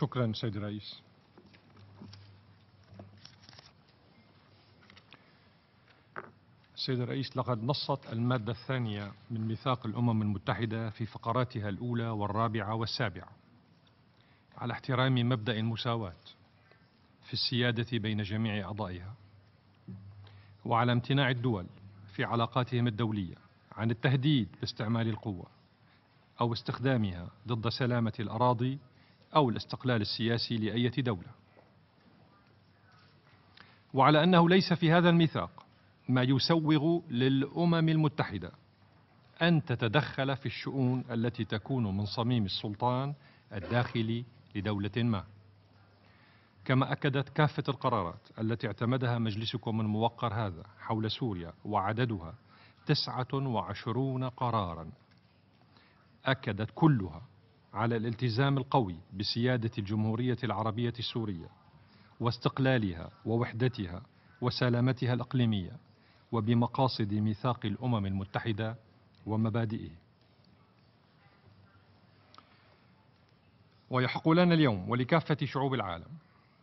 شكرا سيد الرئيس سيد الرئيس لقد نصت المادة الثانية من ميثاق الأمم المتحدة في فقراتها الأولى والرابعة والسابعة على احترام مبدأ المساواة في السيادة بين جميع أعضائها وعلى امتناع الدول في علاقاتهم الدولية عن التهديد باستعمال القوة أو استخدامها ضد سلامة الأراضي أو الاستقلال السياسي لأية دولة وعلى أنه ليس في هذا الميثاق ما يسوغ للأمم المتحدة أن تتدخل في الشؤون التي تكون من صميم السلطان الداخلي لدولة ما كما أكدت كافة القرارات التي اعتمدها مجلسكم الموقر هذا حول سوريا وعددها تسعة وعشرون قرارا أكدت كلها على الالتزام القوي بسيادة الجمهورية العربية السورية واستقلالها ووحدتها وسلامتها الإقليمية وبمقاصد ميثاق الأمم المتحدة ومبادئه ويحق لنا اليوم ولكافة شعوب العالم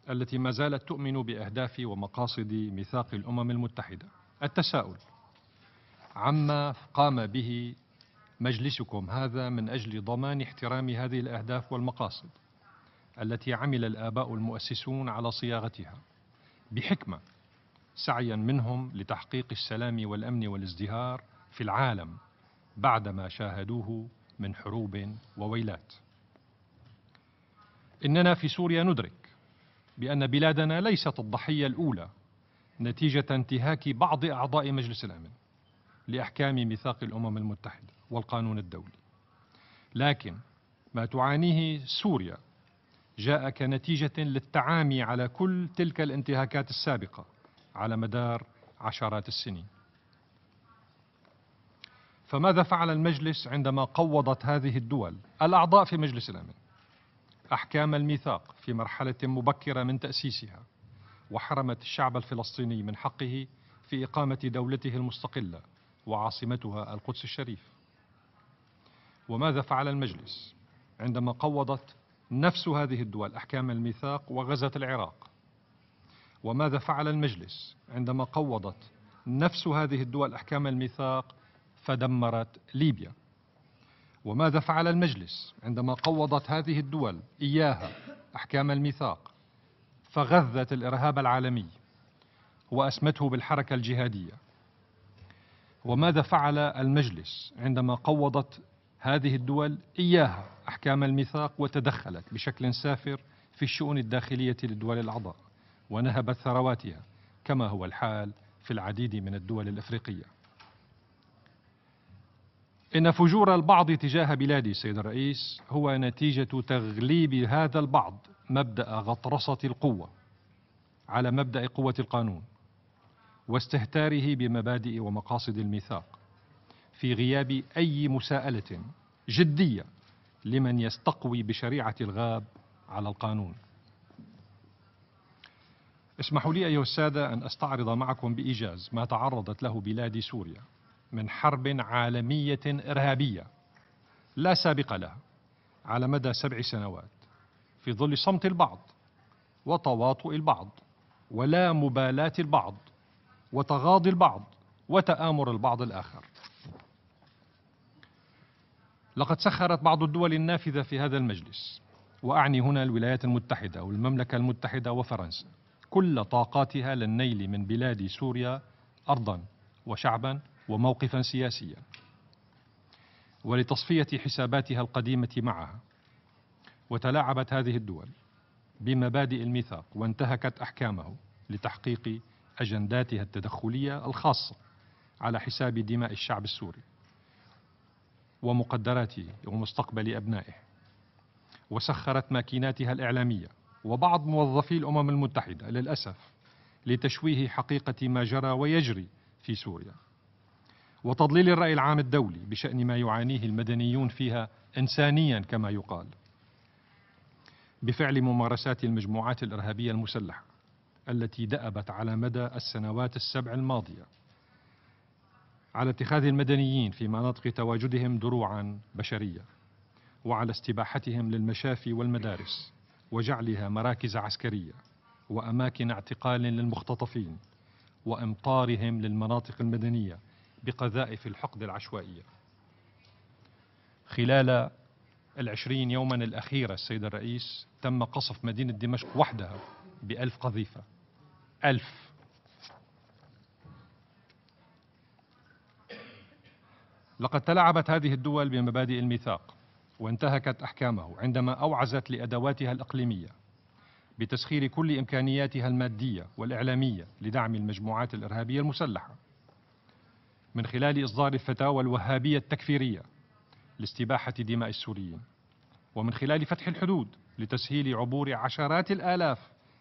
التي ما زالت تؤمن بأهداف ومقاصد ميثاق الأمم المتحدة التساؤل عما قام به مجلسكم هذا من أجل ضمان احترام هذه الأهداف والمقاصد التي عمل الآباء المؤسسون على صياغتها بحكمة سعيا منهم لتحقيق السلام والأمن والازدهار في العالم بعدما شاهدوه من حروب وويلات إننا في سوريا ندرك بأن بلادنا ليست الضحية الأولى نتيجة انتهاك بعض أعضاء مجلس الأمن لأحكام ميثاق الأمم المتحدة والقانون الدولي لكن ما تعانيه سوريا جاء كنتيجة للتعامي على كل تلك الانتهاكات السابقة على مدار عشرات السنين فماذا فعل المجلس عندما قوضت هذه الدول الأعضاء في مجلس الأمن أحكام الميثاق في مرحلة مبكرة من تأسيسها وحرمت الشعب الفلسطيني من حقه في إقامة دولته المستقلة وعاصمتها القدس الشريف وماذا فعل المجلس عندما قوضت نفس هذه الدول أحكام الميثاق وغزت العراق وماذا فعل المجلس عندما قوضت نفس هذه الدول أحكام الميثاق فدمرت ليبيا وماذا فعل المجلس عندما قوضت هذه الدول إياها أحكام الميثاق فغذت الإرهاب العالمي وأسمته بالحركة الجهادية وماذا فعل المجلس عندما قوضت هذه الدول إياها أحكام الميثاق وتدخلت بشكل سافر في الشؤون الداخلية للدول الأعضاء ونهبت ثرواتها كما هو الحال في العديد من الدول الإفريقية إن فجور البعض تجاه بلادي سيد الرئيس هو نتيجة تغليب هذا البعض مبدأ غطرسة القوة على مبدأ قوة القانون واستهتاره بمبادئ ومقاصد الميثاق في غياب أي مساءلة جدية لمن يستقوي بشريعة الغاب على القانون اسمحوا لي أيها السادة أن أستعرض معكم بإيجاز ما تعرضت له بلاد سوريا من حرب عالمية إرهابية لا سابق لها على مدى سبع سنوات في ظل صمت البعض وتواطؤ البعض ولا مبالاة البعض وتغاضي البعض وتآمر البعض الآخر لقد سخرت بعض الدول النافذة في هذا المجلس وأعني هنا الولايات المتحدة والمملكة المتحدة وفرنسا كل طاقاتها للنيل من بلاد سوريا أرضا وشعبا وموقفا سياسيا ولتصفية حساباتها القديمة معها وتلاعبت هذه الدول بمبادئ الميثاق وانتهكت أحكامه لتحقيق أجنداتها التدخلية الخاصة على حساب دماء الشعب السوري ومقدراته ومستقبل أبنائه وسخرت ماكيناتها الإعلامية وبعض موظفي الأمم المتحدة للأسف لتشويه حقيقة ما جرى ويجري في سوريا وتضليل الرأي العام الدولي بشأن ما يعانيه المدنيون فيها إنسانيا كما يقال بفعل ممارسات المجموعات الإرهابية المسلحة التي دأبت على مدى السنوات السبع الماضية على اتخاذ المدنيين في مناطق تواجدهم دروعا بشريه وعلى استباحتهم للمشافي والمدارس وجعلها مراكز عسكريه واماكن اعتقال للمختطفين وامطارهم للمناطق المدنيه بقذائف الحقد العشوائيه خلال العشرين يوما الأخيرة السيد الرئيس تم قصف مدينة دمشق وحدها بألف قذيفة ألف لقد تلاعبت هذه الدول بمبادئ الميثاق وانتهكت أحكامه عندما أوعزت لأدواتها الإقليمية بتسخير كل إمكانياتها المادية والإعلامية لدعم المجموعات الإرهابية المسلحة من خلال إصدار الفتاوى الوهابية التكفيرية لاستباحة دماء السوريين ومن خلال فتح الحدود لتسهيل عبور عشرات الآلاف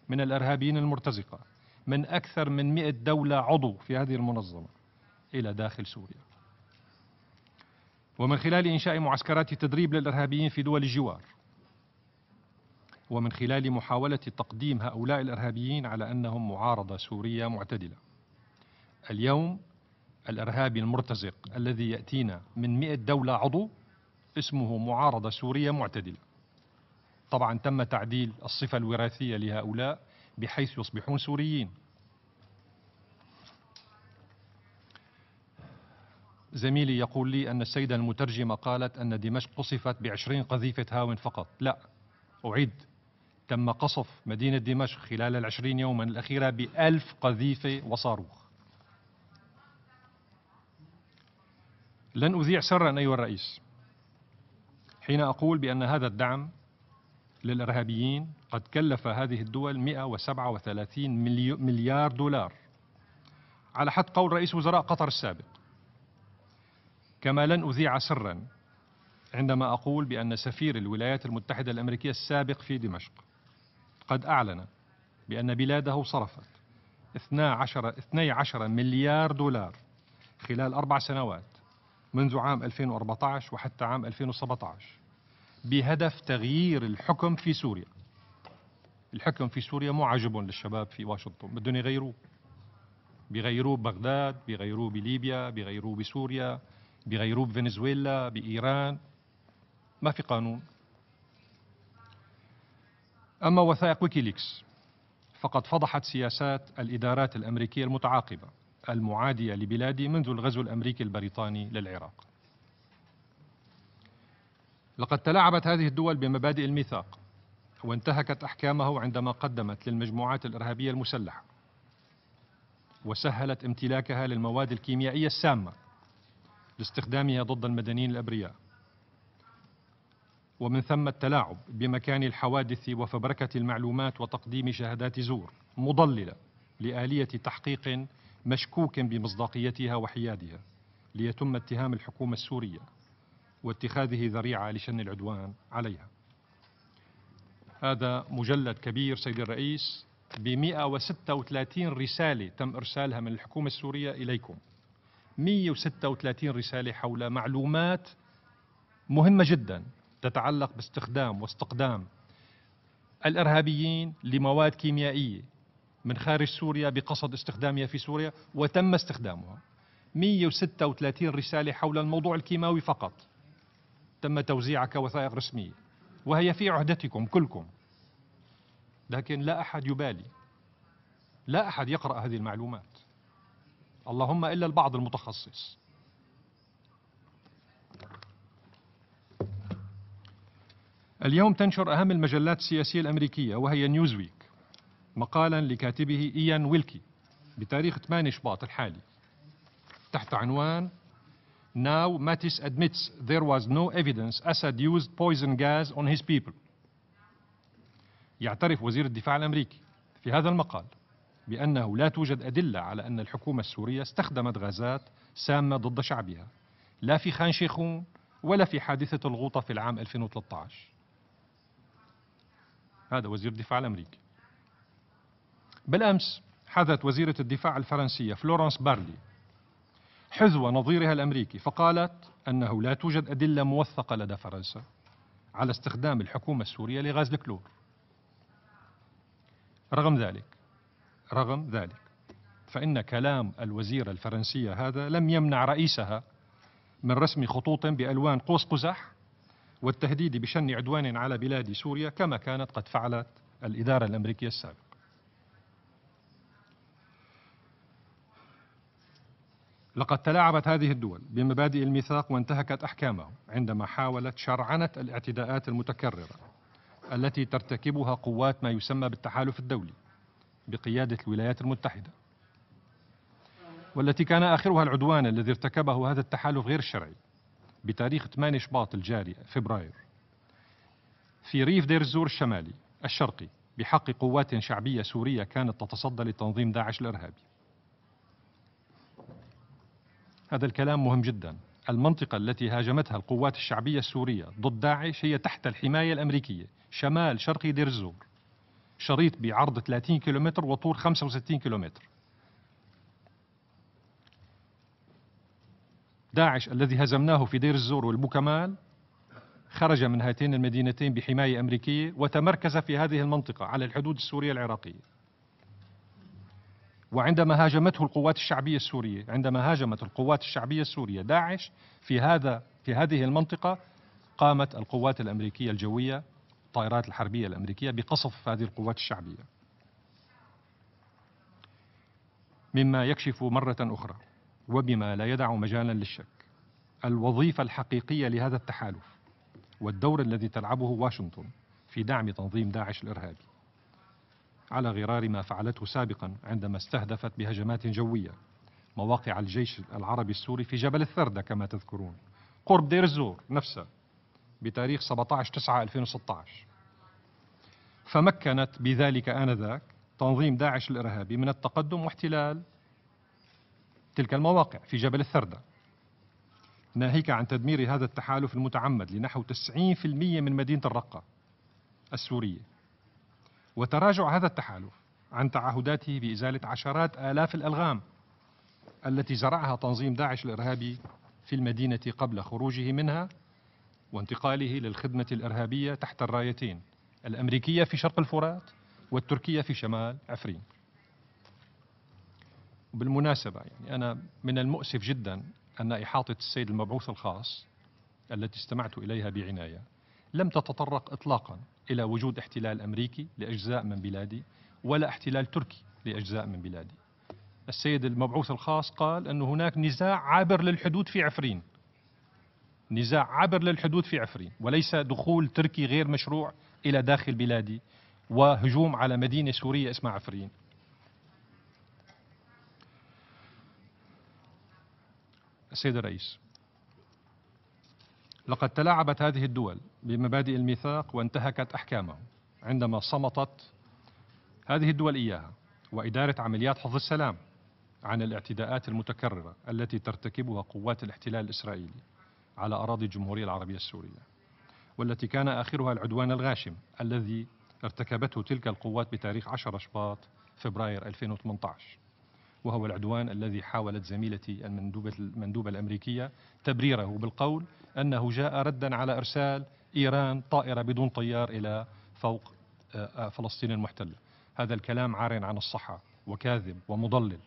من الإرهابيين المرتزقة من أكثر من مئة دولة عضو في هذه المنظمة إلى داخل سوريا ومن خلال إنشاء معسكرات تدريب للإرهابيين في دول الجوار ومن خلال محاولة تقديم هؤلاء الإرهابيين على أنهم معارضة سورية معتدلة اليوم الإرهابي المرتزق الذي يأتينا من 100 دولة عضو اسمه معارضة سورية معتدلة طبعا تم تعديل الصفة الوراثية لهؤلاء بحيث يصبحون سوريين زميلي يقول لي أن السيدة المترجمة قالت أن دمشق قصفت بعشرين قذيفة هاون فقط لا أعيد تم قصف مدينة دمشق خلال العشرين يوما الأخيرة بألف قذيفة وصاروخ لن أذيع سرا أيها الرئيس حين أقول بأن هذا الدعم للإرهابيين قد كلف هذه الدول 137 مليار دولار على حد قول رئيس وزراء قطر السابق كما لن أذيع سرا عندما أقول بأن سفير الولايات المتحدة الأمريكية السابق في دمشق قد أعلن بأن بلاده صرفت 12, 12 مليار دولار خلال أربع سنوات منذ عام 2014 وحتى عام 2017 بهدف تغيير الحكم في سوريا الحكم في سوريا مو عاجب للشباب في واشنطن بدهم يغيروه بغيروه ببغداد بغيروه بليبيا بغيروه بسوريا بغيروب فنزويلا بإيران ما في قانون أما وثائق ويكيليكس فقد فضحت سياسات الإدارات الأمريكية المتعاقبة المعادية لبلادي منذ الغزو الأمريكي البريطاني للعراق لقد تلاعبت هذه الدول بمبادئ الميثاق وانتهكت أحكامه عندما قدمت للمجموعات الإرهابية المسلحة وسهلت امتلاكها للمواد الكيميائية السامة لاستخدامها ضد المدنيين الأبرياء ومن ثم التلاعب بمكان الحوادث وفبركة المعلومات وتقديم شهادات زور مضللة لآلية تحقيق مشكوك بمصداقيتها وحيادها ليتم اتهام الحكومة السورية واتخاذه ذريعة لشن العدوان عليها هذا مجلد كبير سيد الرئيس ب 136 رسالة تم إرسالها من الحكومة السورية إليكم 136 رسالة حول معلومات مهمة جدا تتعلق باستخدام واستقدام الإرهابيين لمواد كيميائية من خارج سوريا بقصد استخدامها في سوريا وتم استخدامها 136 رسالة حول الموضوع الكيماوي فقط تم توزيعها كوثائق رسمية وهي في عهدتكم كلكم لكن لا أحد يبالي لا أحد يقرأ هذه المعلومات اللهم إلا البعض المتخصص اليوم تنشر أهم المجلات السياسية الأمريكية وهي نيوزويك مقالا لكاتبه إيان ويلكي بتاريخ 8 شباط الحالي تحت عنوان Now Mattis admits there was no evidence Assad used poison gas on his people. يعترف وزير الدفاع الأمريكي في هذا المقال بأنه لا توجد أدلة على أن الحكومة السورية استخدمت غازات سامة ضد شعبها لا في خان شيخون ولا في حادثة الغوطة في العام 2013 هذا وزير الدفاع الأمريكي بالأمس حذت وزيرة الدفاع الفرنسية فلورانس بارلي حذو نظيرها الأمريكي فقالت أنه لا توجد أدلة موثقة لدى فرنسا على استخدام الحكومة السورية لغاز الكلور رغم ذلك رغم ذلك فإن كلام الوزيرة الفرنسية هذا لم يمنع رئيسها من رسم خطوط بألوان قوس قزح والتهديد بشن عدوان على بلاد سوريا كما كانت قد فعلت الإدارة الأمريكية السابقة لقد تلاعبت هذه الدول بمبادئ الميثاق وانتهكت أحكامه عندما حاولت شرعنة الاعتداءات المتكررة التي ترتكبها قوات ما يسمى بالتحالف الدولي بقيادة الولايات المتحدة والتي كان آخرها العدوان الذي ارتكبه هذا التحالف غير الشرعي بتاريخ 8 شباط الجاري فبراير في ريف دير الزور الشمالي الشرقي بحق قوات شعبية سورية كانت تتصدى لتنظيم داعش الإرهابي هذا الكلام مهم جدا المنطقة التي هاجمتها القوات الشعبية السورية ضد داعش هي تحت الحماية الأمريكية شمال شرقي دير الزور شريط بعرض 30 كيلومتر وطول 65 كيلومتر داعش الذي هزمناه في دير الزور والبوكمال خرج من هاتين المدينتين بحماية أمريكية وتمركز في هذه المنطقة على الحدود السورية العراقية وعندما هاجمته القوات الشعبية السورية عندما هاجمت القوات الشعبية السورية داعش في هذا في هذه المنطقة قامت القوات الأمريكية الجوية الطائرات الحربية الأمريكية بقصف هذه القوات الشعبية مما يكشف مرة أخرى وبما لا يدع مجالا للشك الوظيفة الحقيقية لهذا التحالف والدور الذي تلعبه واشنطن في دعم تنظيم داعش الإرهابي على غرار ما فعلته سابقا عندما استهدفت بهجمات جوية مواقع الجيش العربي السوري في جبل الثردة كما تذكرون قرب دير الزور نفسه بتاريخ 17 9 2016 فمكنت بذلك آنذاك تنظيم داعش الإرهابي من التقدم واحتلال تلك المواقع في جبل الثردة ناهيك عن تدمير هذا التحالف المتعمد لنحو 90% من مدينة الرقة السورية وتراجع هذا التحالف عن تعهداته بإزالة عشرات آلاف الألغام التي زرعها تنظيم داعش الإرهابي في المدينة قبل خروجه منها وانتقاله للخدمة الإرهابية تحت الرايتين الأمريكية في شرق الفرات والتركية في شمال عفرين بالمناسبة يعني أنا من المؤسف جدا أن إحاطة السيد المبعوث الخاص التي استمعت إليها بعناية لم تتطرق إطلاقا إلى وجود احتلال أمريكي لأجزاء من بلادي ولا احتلال تركي لأجزاء من بلادي السيد المبعوث الخاص قال أن هناك نزاع عابر للحدود في عفرين نزاع عبر للحدود في عفرين وليس دخول تركي غير مشروع إلى داخل بلادي وهجوم على مدينة سورية اسمها عفرين السيد الرئيس لقد تلاعبت هذه الدول بمبادئ الميثاق وانتهكت أحكامه عندما صمتت هذه الدول إياها وإدارة عمليات حفظ السلام عن الاعتداءات المتكررة التي ترتكبها قوات الاحتلال الإسرائيلي على أراضي الجمهورية العربية السورية والتي كان آخرها العدوان الغاشم الذي ارتكبته تلك القوات بتاريخ 10 شباط فبراير 2018 وهو العدوان الذي حاولت زميلتي المندوبة, المندوبة الأمريكية تبريره بالقول أنه جاء ردا على إرسال إيران طائرة بدون طيار إلى فوق آه، آه، فلسطين المحتلة هذا الكلام عار عن الصحة وكاذب ومضلل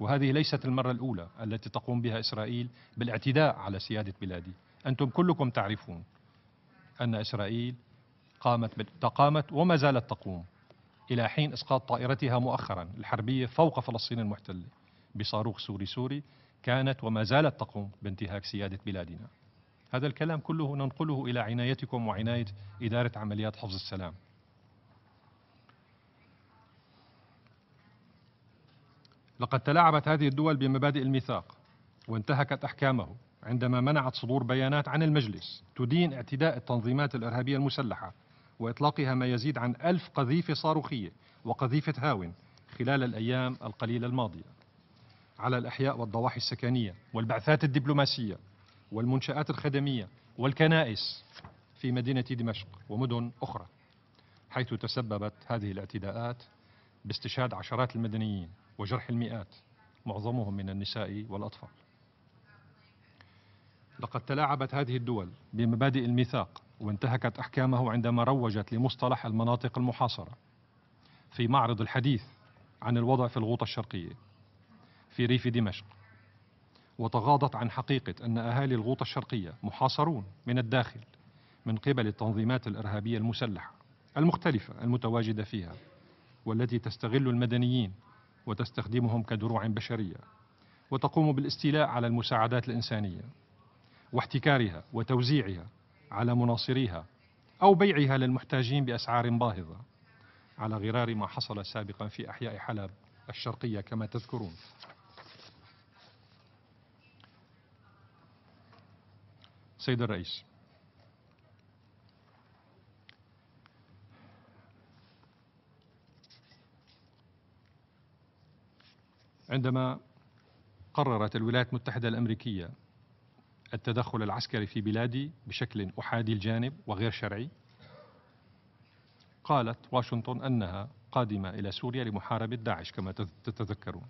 وهذه ليست المرة الأولى التي تقوم بها إسرائيل بالاعتداء على سيادة بلادي أنتم كلكم تعرفون أن إسرائيل قامت تقامت وما زالت تقوم إلى حين إسقاط طائرتها مؤخرا الحربية فوق فلسطين المحتلة بصاروخ سوري سوري كانت وما زالت تقوم بانتهاك سيادة بلادنا هذا الكلام كله ننقله إلى عنايتكم وعناية إدارة عمليات حفظ السلام لقد تلاعبت هذه الدول بمبادئ الميثاق وانتهكت احكامه عندما منعت صدور بيانات عن المجلس تدين اعتداء التنظيمات الارهابيه المسلحه واطلاقها ما يزيد عن ألف قذيفه صاروخيه وقذيفه هاون خلال الايام القليله الماضيه. على الاحياء والضواحي السكنيه والبعثات الدبلوماسيه والمنشات الخدميه والكنائس في مدينه دمشق ومدن اخرى حيث تسببت هذه الاعتداءات باستشهاد عشرات المدنيين وجرح المئات معظمهم من النساء والأطفال لقد تلاعبت هذه الدول بمبادئ الميثاق وانتهكت أحكامه عندما روجت لمصطلح المناطق المحاصرة في معرض الحديث عن الوضع في الغوطة الشرقية في ريف دمشق وتغاضت عن حقيقة أن أهالي الغوطة الشرقية محاصرون من الداخل من قبل التنظيمات الإرهابية المسلحة المختلفة المتواجدة فيها والتي تستغل المدنيين وتستخدمهم كدروع بشرية وتقوم بالاستيلاء على المساعدات الإنسانية واحتكارها وتوزيعها على مناصريها أو بيعها للمحتاجين بأسعار باهظة على غرار ما حصل سابقا في أحياء حلب الشرقية كما تذكرون سيد الرئيس عندما قررت الولايات المتحدة الأمريكية التدخل العسكري في بلادي بشكل أحادي الجانب وغير شرعي قالت واشنطن أنها قادمة إلى سوريا لمحاربة داعش كما تتذكرون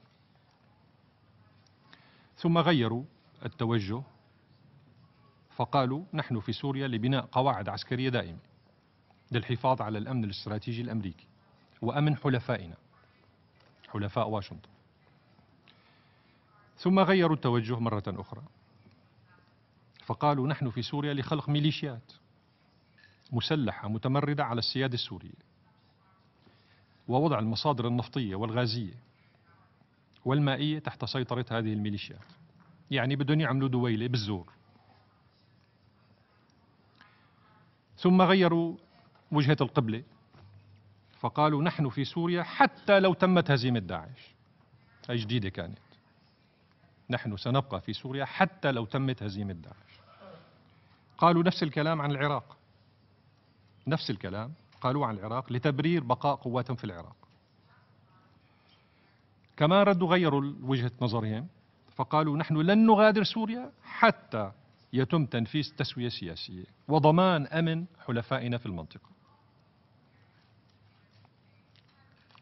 ثم غيروا التوجه فقالوا نحن في سوريا لبناء قواعد عسكرية دائمة للحفاظ على الأمن الاستراتيجي الأمريكي وأمن حلفائنا حلفاء واشنطن ثم غيروا التوجه مرة أخرى فقالوا نحن في سوريا لخلق ميليشيات مسلحة متمردة على السيادة السورية ووضع المصادر النفطية والغازية والمائية تحت سيطرة هذه الميليشيات يعني بدهم يعملوا دويلة بالزور ثم غيروا وجهة القبلة فقالوا نحن في سوريا حتى لو تمت هزيمة داعش هي جديدة كانت نحن سنبقى في سوريا حتى لو تمت هزيمة داعش قالوا نفس الكلام عن العراق نفس الكلام قالوا عن العراق لتبرير بقاء قواتهم في العراق كما ردوا غيروا وجهة نظرهم فقالوا نحن لن نغادر سوريا حتى يتم تنفيذ تسوية سياسية وضمان أمن حلفائنا في المنطقة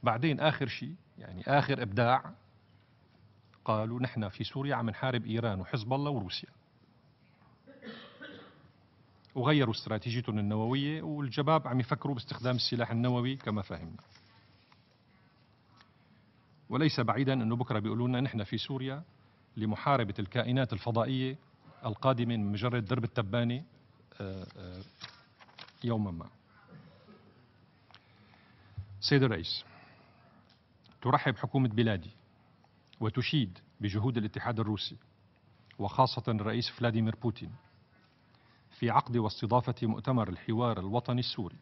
بعدين آخر شيء يعني آخر إبداع قالوا نحن في سوريا عم نحارب إيران وحزب الله وروسيا وغيروا استراتيجيتهم النووية والجباب عم يفكروا باستخدام السلاح النووي كما فهمنا وليس بعيدا أنه بكرة بيقولوا لنا نحن في سوريا لمحاربة الكائنات الفضائية القادمة من مجرة درب التبانة آه، آه، يوما ما سيد الرئيس ترحب حكومة بلادي وتشيد بجهود الاتحاد الروسي وخاصة الرئيس فلاديمير بوتين في عقد واستضافة مؤتمر الحوار الوطني السوري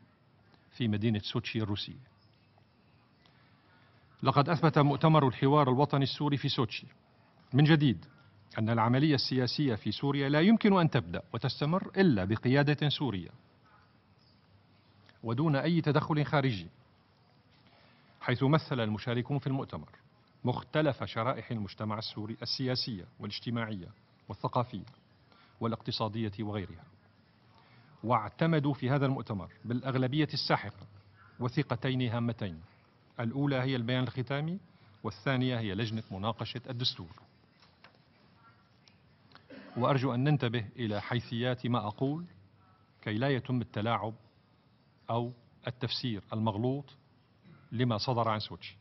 في مدينة سوتشي الروسية. لقد أثبت مؤتمر الحوار الوطني السوري في سوتشي من جديد أن العملية السياسية في سوريا لا يمكن أن تبدأ وتستمر إلا بقيادة سورية ودون أي تدخل خارجي حيث مثل المشاركون في المؤتمر مختلف شرائح المجتمع السوري السياسية والاجتماعية والثقافية والاقتصادية وغيرها واعتمدوا في هذا المؤتمر بالأغلبية الساحقة وثيقتين هامتين الأولى هي البيان الختامي والثانية هي لجنة مناقشة الدستور وأرجو أن ننتبه إلى حيثيات ما أقول كي لا يتم التلاعب أو التفسير المغلوط لما صدر عن سوتشي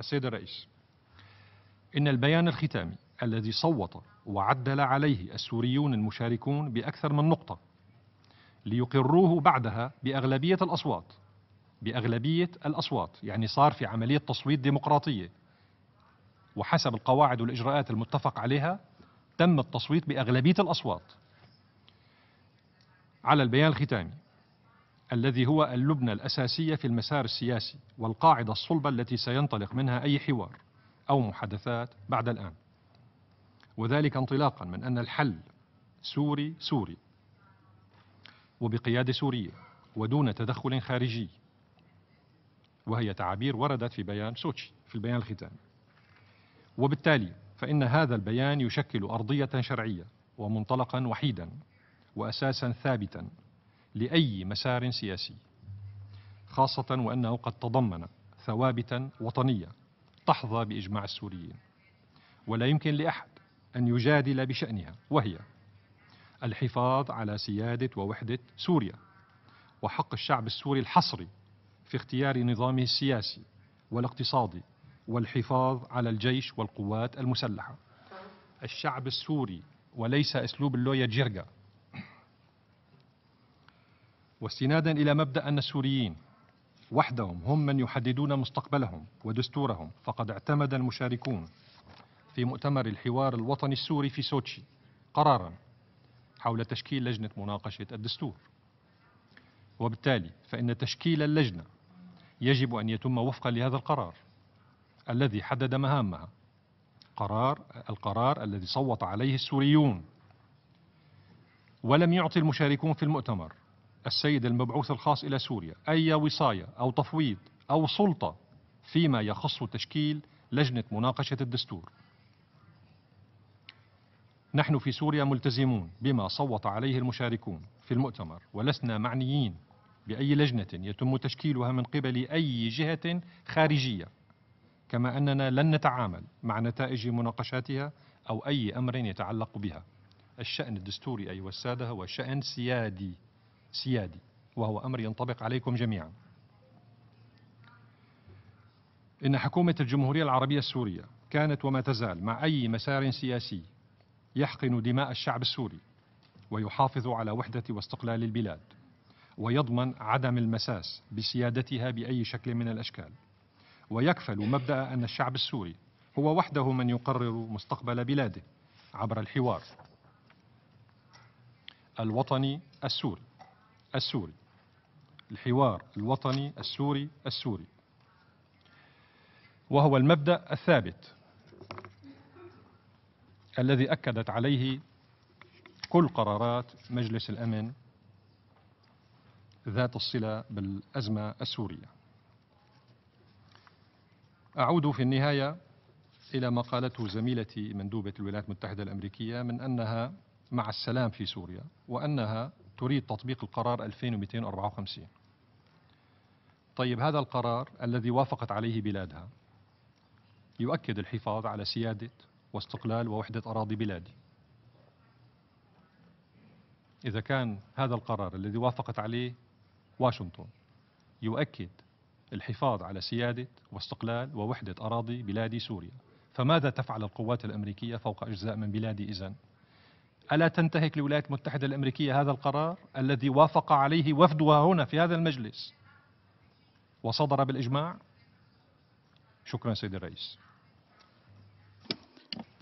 السيد الرئيس إن البيان الختامي الذي صوت وعدل عليه السوريون المشاركون بأكثر من نقطة ليقروه بعدها بأغلبية الأصوات بأغلبية الأصوات يعني صار في عملية تصويت ديمقراطية وحسب القواعد والإجراءات المتفق عليها تم التصويت بأغلبية الأصوات على البيان الختامي الذي هو اللبنة الأساسية في المسار السياسي والقاعدة الصلبة التي سينطلق منها أي حوار أو محادثات بعد الآن وذلك انطلاقا من أن الحل سوري سوري وبقيادة سورية ودون تدخل خارجي وهي تعابير وردت في بيان سوتشي في البيان الختامي وبالتالي فإن هذا البيان يشكل أرضية شرعية ومنطلقا وحيدا وأساسا ثابتا لأي مسار سياسي خاصة وأنه قد تضمن ثوابتا وطنية تحظى بإجماع السوريين ولا يمكن لأحد أن يجادل بشأنها وهي الحفاظ على سيادة ووحدة سوريا وحق الشعب السوري الحصري في اختيار نظامه السياسي والاقتصادي والحفاظ على الجيش والقوات المسلحة الشعب السوري وليس أسلوب اللويا جيرجا واستنادا إلى مبدأ أن السوريين وحدهم هم من يحددون مستقبلهم ودستورهم فقد اعتمد المشاركون في مؤتمر الحوار الوطني السوري في سوتشي قرارا حول تشكيل لجنة مناقشة الدستور وبالتالي فإن تشكيل اللجنة يجب أن يتم وفقا لهذا القرار الذي حدد مهامها قرار القرار الذي صوت عليه السوريون ولم يعطي المشاركون في المؤتمر السيد المبعوث الخاص إلى سوريا أي وصاية أو تفويض أو سلطة فيما يخص تشكيل لجنة مناقشة الدستور نحن في سوريا ملتزمون بما صوت عليه المشاركون في المؤتمر ولسنا معنيين بأي لجنة يتم تشكيلها من قبل أي جهة خارجية كما أننا لن نتعامل مع نتائج مناقشاتها أو أي أمر يتعلق بها الشأن الدستوري أيها السادة هو شأن سيادي سيادي وهو أمر ينطبق عليكم جميعا إن حكومة الجمهورية العربية السورية كانت وما تزال مع أي مسار سياسي يحقن دماء الشعب السوري ويحافظ على وحدة واستقلال البلاد ويضمن عدم المساس بسيادتها بأي شكل من الأشكال ويكفل مبدأ أن الشعب السوري هو وحده من يقرر مستقبل بلاده عبر الحوار الوطني السوري السوري الحوار الوطني السوري السوري وهو المبدا الثابت الذي اكدت عليه كل قرارات مجلس الامن ذات الصله بالازمه السوريه اعود في النهايه الى ما قالته زميلتي مندوبه الولايات المتحده الامريكيه من انها مع السلام في سوريا وانها تريد تطبيق القرار 2254 طيب هذا القرار الذي وافقت عليه بلادها يؤكد الحفاظ على سيادة واستقلال ووحدة أراضي بلادي إذا كان هذا القرار الذي وافقت عليه واشنطن يؤكد الحفاظ على سيادة واستقلال ووحدة أراضي بلادي سوريا فماذا تفعل القوات الأمريكية فوق أجزاء من بلادي إذن؟ ألا تنتهك الولايات المتحدة الأمريكية هذا القرار الذي وافق عليه وفدها هنا في هذا المجلس وصدر بالإجماع شكرا سيدي الرئيس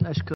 أشكر